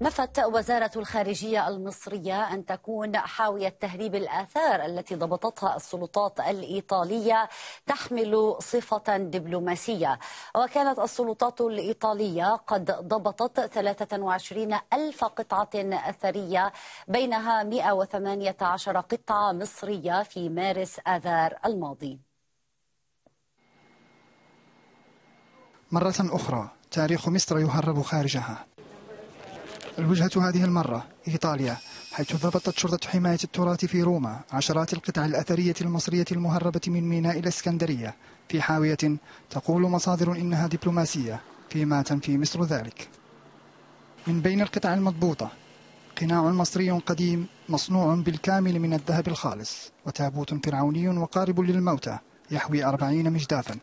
نفت وزارة الخارجية المصرية أن تكون حاوية تهريب الآثار التي ضبطتها السلطات الإيطالية تحمل صفة دبلوماسية وكانت السلطات الإيطالية قد ضبطت 23 ألف قطعة أثرية بينها 118 قطعة مصرية في مارس آذار الماضي مرة أخرى تاريخ مصر يهرب خارجها الوجهة هذه المرة إيطاليا حيث ضبطت شرطة حماية التراث في روما عشرات القطع الأثرية المصرية المهربة من ميناء الإسكندرية في حاوية تقول مصادر إنها دبلوماسية فيما تنفي مصر ذلك من بين القطع المضبوطة قناع مصري قديم مصنوع بالكامل من الذهب الخالص وتابوت فرعوني وقارب للموتى يحوي أربعين مجدافا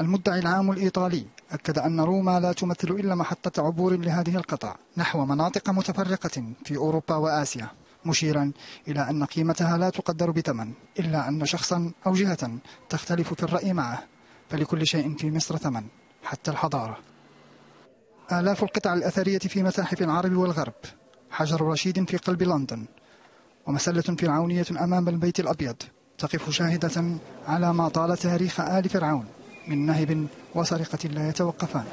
المدعي العام الإيطالي أكد أن روما لا تمثل إلا محطة عبور لهذه القطع نحو مناطق متفرقة في أوروبا وآسيا مشيرا إلى أن قيمتها لا تقدر بثمن إلا أن شخصا أو جهة تختلف في الرأي معه فلكل شيء في مصر ثمن حتى الحضارة آلاف القطع الأثرية في متاحف العرب والغرب حجر رشيد في قلب لندن ومسلة فرعونية أمام البيت الأبيض تقف شاهدة على ما طال تاريخ آل فرعون من نهب وسرقة لا يتوقفان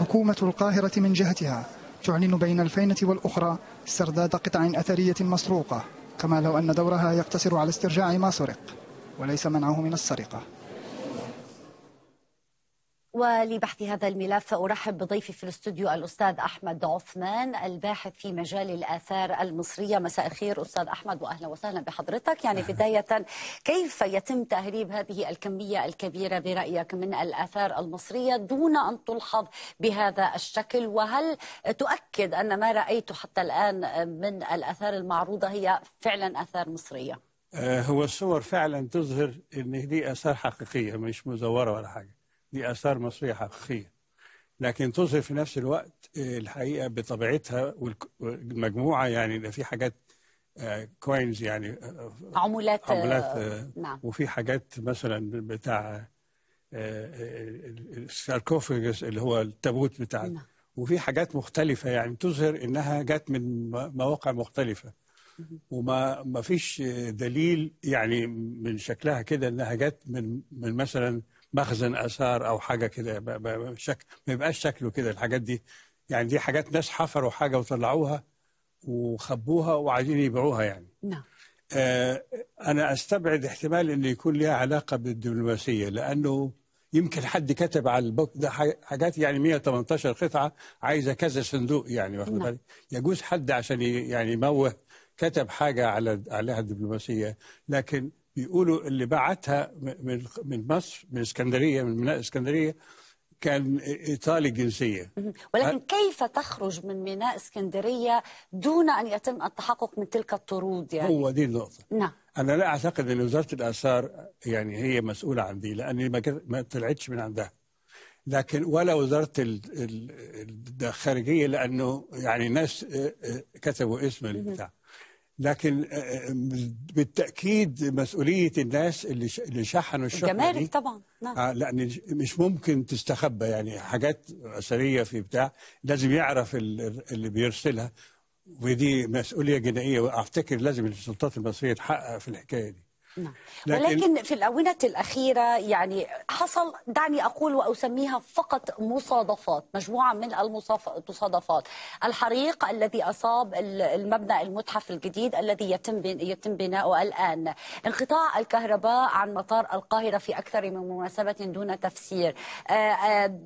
حكومة القاهرة من جهتها تعلن بين الفينة والأخرى استرداد قطع أثرية مسروقة كما لو أن دورها يقتصر على استرجاع ما سرق وليس منعه من السرقة ولبحث هذا الملف أرحب بضيفي في الاستوديو الأستاذ أحمد عثمان الباحث في مجال الآثار المصرية مساء الخير أستاذ أحمد وأهلا وسهلا بحضرتك يعني بداية كيف يتم تهريب هذه الكمية الكبيرة برأيك من الآثار المصرية دون أن تلحظ بهذا الشكل وهل تؤكد أن ما رأيته حتى الآن من الآثار المعروضة هي فعلا آثار مصرية آه، هو الصور فعلا تظهر ان دي اثار حقيقيه مش مزوره ولا حاجه دي آثار مصرية حقيقية لكن تظهر في نفس الوقت آه، الحقيقة بطبيعتها والمجموعة يعني ده في حاجات كوينز آه، يعني آه، عمولات عمولات نعم. وفي حاجات مثلا بتاع الساركوفاجس اللي هو التابوت بتاع نعم. وفي حاجات مختلفة يعني تظهر إنها جت من مواقع مختلفة وما ما فيش دليل يعني من شكلها كده إنها جت من من مثلا مخزن اثار او حاجه كده شك ما يبقاش شكله كده الحاجات دي يعني دي حاجات ناس حفروا حاجه وطلعوها وخبوها وعايزين يبيعوها يعني نعم آه انا استبعد احتمال انه يكون لها علاقه بالدبلوماسيه لانه يمكن حد كتب على البوك ده حاجات يعني 118 قطعه عايزه كذا صندوق يعني واخد نعم. بالك يجوز حد عشان يعني يموه كتب حاجه على عليها الدبلوماسيه لكن بيقولوا اللي بعتها من من مصر من اسكندريه من ميناء اسكندريه كان ايطالي الجنسيه ولكن كيف تخرج من ميناء اسكندريه دون ان يتم التحقق من تلك الطرود يعني هو دي النقطه نعم انا لا اعتقد ان وزاره الاثار يعني هي مسؤوله عن دي لاني ما, ما طلعتش من عندها لكن ولا وزاره الخارجيه لانه يعني ناس كتبوا اسم البتاع لكن آه، آه، بالتاكيد مسؤوليه الناس اللي اللي شحنوا الشحنه الجمارك طبعا نعم آه لان مش ممكن تستخبى يعني حاجات اثريه في بتاع لازم يعرف اللي بيرسلها ودي مسؤوليه جنائيه وافتكر لازم السلطات المصريه تحقق في الحكايه دي نعم. لكن ولكن في الآونة الأخيرة يعني حصل دعني أقول وأسميها فقط مصادفات مجموعة من المصادفات الحريق الذي أصاب المبنى المتحف الجديد الذي يتم يتم بناؤه الآن انقطاع الكهرباء عن مطار القاهرة في أكثر من مناسبة دون تفسير آه، آه،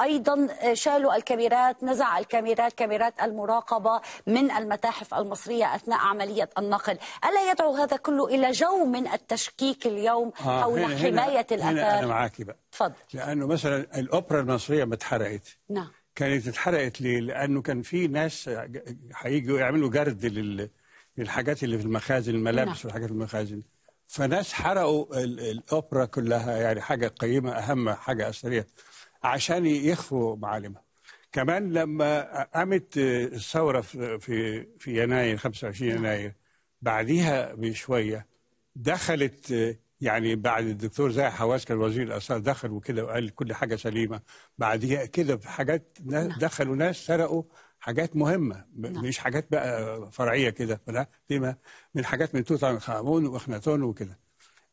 أيضا شالوا الكاميرات نزع الكاميرات كاميرات المراقبة من المتاحف المصرية أثناء عملية النقل ألا يدعو هذا كله إلى جو من التشكيك اليوم آه حول هنا حماية هنا الأثار أنا معاكي بقى تفضل لأنه مثلا الأوبرا المصرية ما اتحرقت نعم كانت اتحرقت ليه؟ لأنه كان في ناس هيجوا يعملوا جرد لل... للحاجات اللي في المخازن الملابس نعم. والحاجات في المخازن فناس حرقوا الأوبرا كلها يعني حاجة قيمة أهم حاجة أثرية عشان يخفوا معالمها كمان لما قامت الثوره في في يناير 25 يناير نعم. بعديها بشويه دخلت يعني بعد الدكتور زي حواس كان وزير الاثار دخل وكده وقال كل حاجه سليمه بعديها كده في حاجات نعم. دخلوا ناس سرقوا حاجات مهمه نعم. مش حاجات بقى فرعيه كده ولا فيما من حاجات من توت عنخ امون واخناتون وكده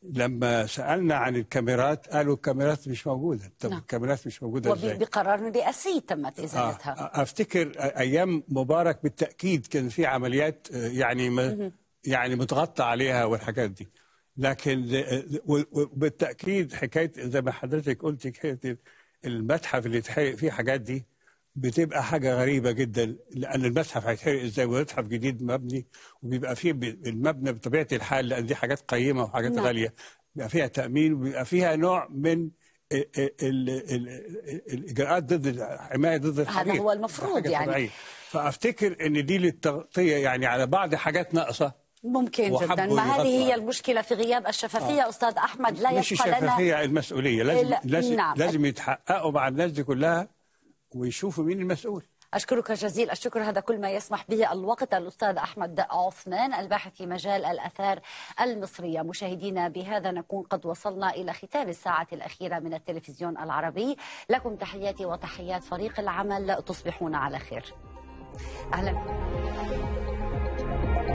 لما سالنا عن الكاميرات قالوا الكاميرات مش موجوده طب نعم. الكاميرات مش موجوده ازاي بقرار رئاسي تمت ازالتها آه افتكر ايام مبارك بالتاكيد كان في عمليات آه، يعني يعني متغطى عليها والحاجات دي لكن وبالتاكيد حكايه زي ما حضرتك قلت حكايه المتحف اللي يتحرق فيه حاجات دي بتبقى حاجه غريبه جدا لان المتحف هيتحرق ازاي ومتحف جديد مبني وبيبقى فيه المبنى بطبيعه الحال لان دي حاجات قيمه وحاجات نعم. غاليه بيبقى فيها تامين وبيبقى فيها نوع من الاجراءات ضد الحمايه ضد الحريق هذا هو المفروض يعني طبيعية. فافتكر ان دي للتغطيه يعني على بعض حاجات ناقصه ممكن جدا ما هذه هي المشكلة في غياب الشفافية آه. أستاذ أحمد لا مش يبقى لنا الشفافية المسؤولية لازم, لازم, نعم. لازم يتحققوا مع الناس دي كلها ويشوفوا مين المسؤول أشكرك جزيل الشكر هذا كل ما يسمح به الوقت الأستاذ أحمد عثمان الباحث في مجال الأثار المصرية مشاهدينا بهذا نكون قد وصلنا إلى ختام الساعة الأخيرة من التلفزيون العربي لكم تحياتي وتحيات فريق العمل تصبحون على خير أهلا